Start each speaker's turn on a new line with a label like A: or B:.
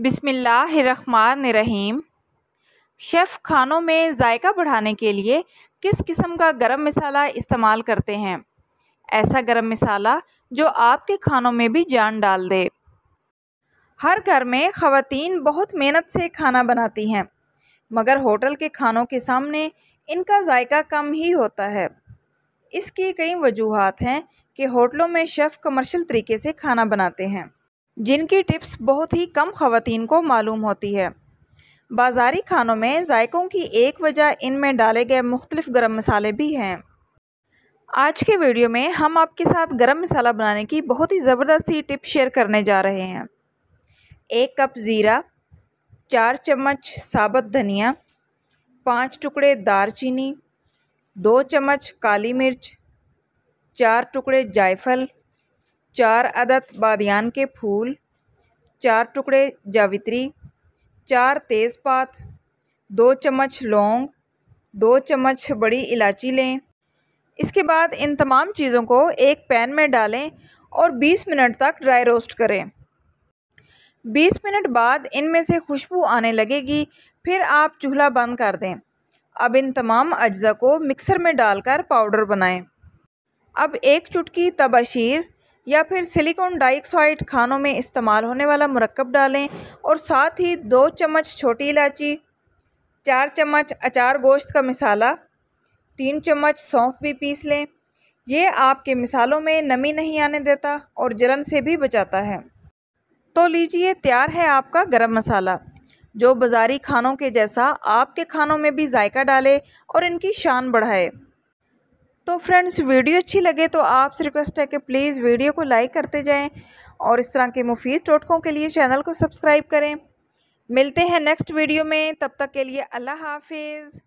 A: बिसमिल्लाम chef खानों में जायका बढ़ाने के लिए किस किस्म का गरम मसाला इस्तेमाल करते हैं ऐसा गरम मसाला जो आपके खानों में भी जान डाल दे हर घर में ख़वान बहुत मेहनत से खाना बनाती हैं मगर होटल के खानों के सामने इनका जायका कम ही होता है इसकी कई वजूहत हैं कि होटलों में शेफ़ कमर्शल तरीके से खाना बनाते हैं जिनकी टिप्स बहुत ही कम खातन को मालूम होती है बाज़ारी खानों में जायकों की एक वजह इनमें डाले गए मुख्तलिफ़ गर्म मसाले भी हैं आज के वीडियो में हम आपके साथ गर्म मसाला बनाने की बहुत ही ज़बरदस्त सी टिप शेयर करने जा रहे हैं एक कप ज़ीरा चार चम्मच साबत धनिया पाँच टुकड़े दारचीनी दो चम्मच काली मिर्च चार टुकड़े जायफल चार अदद बादियान के फूल चार टुकड़े जावित्री चार तेज़पात दो चम्मच लौंग दो चम्मच बड़ी इलायची लें इसके बाद इन तमाम चीज़ों को एक पैन में डालें और 20 मिनट तक ड्राई रोस्ट करें 20 मिनट बाद इनमें से खुशबू आने लगेगी फिर आप चूल्हा बंद कर दें अब इन तमाम अज्जा को मिक्सर में डालकर पाउडर बनाएं। अब एक चुटकी तबाशीर या फिर सिलिकॉन डाइऑक्साइड खानों में इस्तेमाल होने वाला मरकब डालें और साथ ही दो चम्मच छोटी इलायची चार चम्मच अचार गोश्त का मिसाला तीन चम्मच सौंफ भी पीस लें ये आपके मिसालों में नमी नहीं आने देता और जलन से भी बचाता है तो लीजिए तैयार है आपका गरम मसाला जो बाज़ारी खानों के जैसा आपके खानों में भी जायका डाले और इनकी शान बढ़ाए तो फ्रेंड्स वीडियो अच्छी लगे तो आपसे रिक्वेस्ट है कि प्लीज़ वीडियो को लाइक करते जाएं और इस तरह के मुफीद टोटकों के लिए चैनल को सब्सक्राइब करें मिलते हैं नेक्स्ट वीडियो में तब तक के लिए अल्लाह हाफिज़